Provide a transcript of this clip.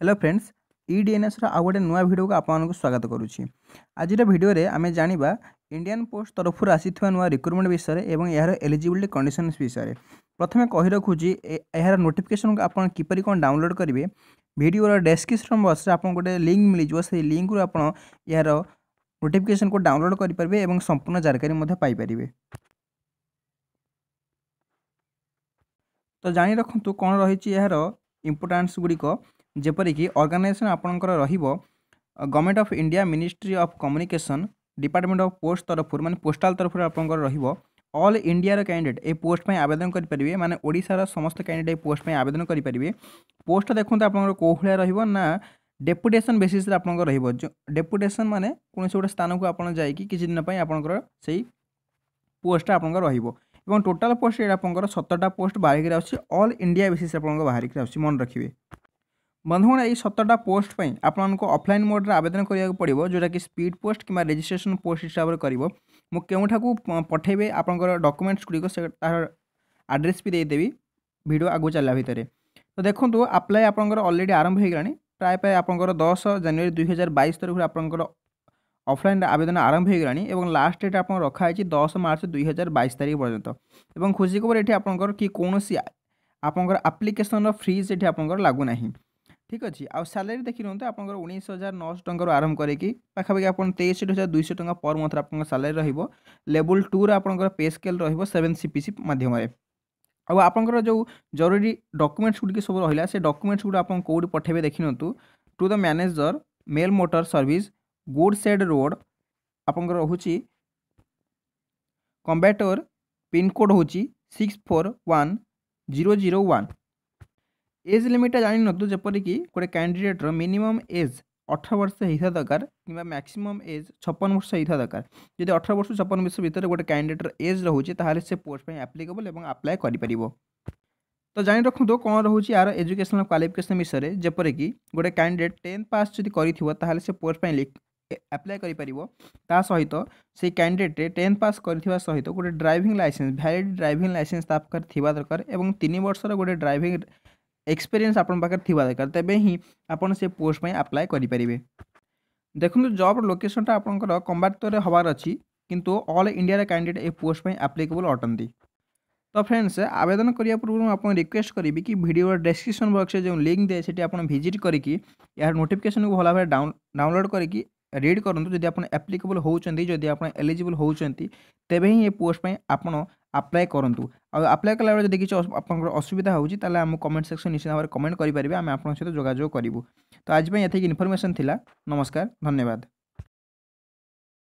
hello friends ଇ ଡିଏନ୍ଏସ୍ର ଆଉ ଗୋଟେ ନୂଆ ଭିଡ଼ିଓକୁ ଆପଣମାନଙ୍କୁ ସ୍ୱାଗତ କରୁଛି ଆଜିର ଭିଡ଼ିଓରେ ଆମେ ଜାଣିବା ଇଣ୍ଡିଆନ୍ ପୋଷ୍ଟ ତରଫରୁ ଆସିଥିବା ନୂଆ ରିକ୍ରୁଟମେଣ୍ଟ ବିଷୟରେ ଏବଂ ଏହାର ଏଲିଜିବିଲିଟି କଣ୍ଡିସନ୍ସ ବିଷୟରେ ପ୍ରଥମେ କହି ରଖୁଛି ଏହାର ନୋଟିଫିକେସନ୍କୁ ଆପଣ କିପରି କ'ଣ ଡାଉନଲୋଡ଼୍ କରିବେ ଭିଡ଼ିଓର ଡେସ୍କ୍ରିପ୍ସନ୍ ବକ୍ସରେ ଆପଣଙ୍କୁ ଗୋଟେ ଲିଙ୍କ୍ ମିଳିଯିବ ସେହି ଲିଙ୍କ୍ରୁ ଆପଣ ଏହାର ନୋଟିଫିକେସନ୍କୁ ଡାଉନଲୋଡ଼୍ କରିପାରିବେ ଏବଂ ସମ୍ପୂର୍ଣ୍ଣ ଜାରକାରୀ ମଧ୍ୟ ପାଇପାରିବେ ତ ଜାଣି ରଖନ୍ତୁ କ'ଣ ରହିଛି ଏହାର ଇମ୍ପୋର୍ଟାନ୍ସ ଗୁଡ଼ିକ ଯେପରିକି ଅର୍ଗାନାଇଜେସନ୍ ଆପଣଙ୍କର ରହିବ government of India ministry of communication department of post ତରଫରୁ ମାନେ ପୋଷ୍ଟାଲ ତରଫରୁ ଆପଣଙ୍କର ରହିବ ଅଲ୍ ଇଣ୍ଡିଆର କ୍ୟାଣ୍ଡିଡେଟ୍ ଏ ପୋଷ୍ଟ ପାଇଁ ଆବେଦନ କରିପାରିବେ ମାନେ ଓଡ଼ିଶାର ସମସ୍ତ କ୍ୟାଣ୍ଡିଡେଟ୍ ଏ ପୋଷ୍ଟ ପାଇଁ ଆବେଦନ କରିପାରିବେ ପୋଷ୍ଟ ଦେଖନ୍ତୁ ଆପଣଙ୍କର କେଉଁ ଭଳିଆ ରହିବ ନା ଡେପୁଟେସନ୍ ବେସିସ୍ରେ ଆପଣଙ୍କର ରହିବ ଡେପୁଟେସନ୍ ମାନେ କୌଣସି ଗୋଟେ ସ୍ଥାନକୁ ଆପଣ ଯାଇକି କିଛି ଦିନ ପାଇଁ ଆପଣଙ୍କର ସେଇ ପୋଷ୍ଟଟା ଆପଣଙ୍କର ରହିବ ଏବଂ ଟୋଟାଲ୍ ପୋଷ୍ଟ ଏଇଟା ଆପଣଙ୍କର ସତରଟା ପୋଷ୍ଟ ବାହାରିକି ଆସୁଛି ଅଲ୍ ଇଣ୍ଡିଆ ବେସିସ୍ରେ ଆପଣଙ୍କ ବାହାରିକି ଆସୁଛି ମନେ ରଖିବେ বন্ধুগণ এই সতটা পোস্ট পাই আপনার অফলাইন মোড্রে আবেদন করা পড়ব যেটা কি স্পিড পোস্ট কিংবা রেজিষ্ট্রেসন পোস্ট হিসাবে করব মু কেউঠাক পঠাইবে আপনার ডকুমেন্টস গুড়ি তার আড্রেস বি দেদেবি ভিডিও আগু চালা ভিতরে তো দেখুন আপ্লাই আপনার অলরেডি আরম্ভ হয়ে গেল প্রায় প্রায় আপনার দশ জানুয়ারি দুই হাজার বাইশ তরফ আপনার অফলাইন আবেদন আরম্ভ হয়ে গেল এবং লাস্ট ডেট আপনার রখা হয়েছে দশ মার্চ দুই হাজার বাইশ তারিখ পর্যন্ত এবং খুশি খবর এটি আপনার কি কৌশি আপনার আপ্লিকেসনর ফ্রিজ এটি আপনার লাগু না ঠিক আছে আউ স্যালারি দেখি নিহতু আপনার উনিশ হাজার নশো টাকার আরম্ভ করি পাখাপাখি আপনার তেষট্টি হাজার দুইশ টাকা পর মন্থ আপনার স্যালারি রহব লেবল টুর আপনার পে স্কেল রহব সেভেন সিপিসি মাধ্যমে ଆଉ ଆପଣଙ୍କର ଯେଉଁ ଜରୁରୀ ଡକ୍ୟୁମେଣ୍ଟସ୍ ଗୁଡ଼ିକ ସବୁ ରହିଲା ସେ ଡକ୍ୟୁମେଣ୍ଟସ୍ ଗୁଡ଼ିକ ଆପଣ କେଉଁଠି ପଠାଇବେ ଦେଖିନିଅନ୍ତୁ to the manager mail motor service good shed road ଆପଣଙ୍କର ରହୁଛି କମ୍ବାଟୋର ପିନ୍କୋଡ଼୍ ହେଉଛି six four one zero zero one age ଲିମିଟ୍ଟା ଜାଣିନିଅନ୍ତୁ ଯେପରିକି ଗୋଟେ କ୍ୟାଣ୍ଡିଡେଟ୍ର ମିନିମମ୍ ଏଜ୍ ଅଠର ବର୍ଷ ହେଇଥିବା ଦରକାର କିମ୍ବା ମ୍ୟାକ୍ସିମମ୍ ଏଜ୍ ଛପନ ବର୍ଷ ହେଇଥିବା ଦରକାର ଯଦି ଅଠର ବର୍ଷରୁ ଛପନ ବର୍ଷ ଭିତରେ ଗୋଟେ କ୍ୟାଣ୍ଡିଡେଟ୍ର ଏଜ୍ ରହୁଛି ତାହେଲେ ସେ ପୋଷ୍ଟ ପାଇଁ ଆପ୍ଲିକେବଲ୍ ଏବଂ ଆପ୍ଲାଏ କରିପାରିବ ତ ଜାଣି ରଖନ୍ତୁ କ'ଣ ରହୁଛି ଆର ଏଜୁକେସନାଲ୍ କ୍ୱାଲିଫିକେସନ୍ ବିଷୟରେ ଯେପରିକି ଗୋଟେ କ୍ୟାଣ୍ଡିଡେଟ୍ ଟେନ୍ଥ ପାସ୍ ଯଦି କରିଥିବ ତାହେଲେ ସେ ପୋଷ୍ଟ ପାଇଁ ଆପ୍ଲାଏ କରିପାରିବ ତା ସହିତ ସେଇ କ୍ୟାଣ୍ଡିଡେଟ୍ରେ ଟେନ୍ଥ ପାସ୍ କରିଥିବା ସହିତ ଗୋଟେ driving licence valid driving licence ତା ପାଖରେ ଥିବା ଦରକାର ଏବଂ ତିନି ବର୍ଷର ଗୋଟେ ଡ୍ରାଇଭିଂ ଏକ୍ସପେରିଏନ୍ସ ଆପଣଙ୍କ ପାଖରେ ଥିବା ଦରକାର ତେବେ ହିଁ ଆପଣ ସେ ପୋଷ୍ଟ ପାଇଁ ଆପ୍ଲାଏ କରିପାରିବେ ଦେଖନ୍ତୁ ଜବ୍ର ଲୋକେସନ୍ଟା ଆପଣଙ୍କର କମ୍ବାଟୋରେ ହେବାର ଅଛି କିନ୍ତୁ ଅଲ୍ ଇଣ୍ଡିଆର କ୍ୟାଣ୍ଡିଡେଟ୍ ଏ ପୋଷ୍ଟ ପାଇଁ ଆପ୍ଲିକେବୁଲ୍ ଅଟନ୍ତି ତ ଫ୍ରେଣ୍ଡସ୍ ଆବେଦନ କରିବା ପୂର୍ବରୁ ମୁଁ ଆପଣଙ୍କୁ ରିକ୍ୱେଷ୍ଟ କରିବି କି ଭିଡ଼ିଓର ଡେସ୍କ୍ରିପସନ୍ ବକ୍ସରେ ଯେଉଁ ଲିଙ୍କ୍ ଦିଏ ସେଠି ଆପଣ ଭିଜିଟ୍ କରିକି ଏହାର ନୋଟିଫିକେସନ୍କୁ ଭଲ ଭାବରେ ଡାଉନଲୋଡ଼୍ କରିକି ରିଡ୍ କରନ୍ତୁ ଯଦି ଆପଣ ଆପ୍ଲିକେବୁଲ୍ ହେଉଛନ୍ତି ଯଦି ଆପଣ ଏଲିଜିବୁଲ୍ ହେଉଛନ୍ତି ତେବେ ହିଁ ଏ ପୋଷ୍ଟ ପାଇଁ ଆପଣ ଆପ୍ଲାଏ କରନ୍ତୁ ଆଉ ଆପ୍ଲାଏ କଲାବେଳେ ଯଦି କିଛି ଆପଣଙ୍କର ଅସୁବିଧା ହେଉଛି ତାହେଲେ ଆମ କମେଣ୍ଟ ସେକ୍ସନ୍ ନିଶ୍ଚିତ ଭାବରେ କମେଣ୍ଟ କରିପାରିବେ ଆମେ ଆପଣଙ୍କ ସହିତ ଯୋଗାଯୋଗ କରିବୁ ତ ଆଜି ପାଇଁ ଏତିକି ଇନଫର୍ମେସନ୍ ଥିଲା ନମସ୍କାର ଧନ୍ୟବାଦ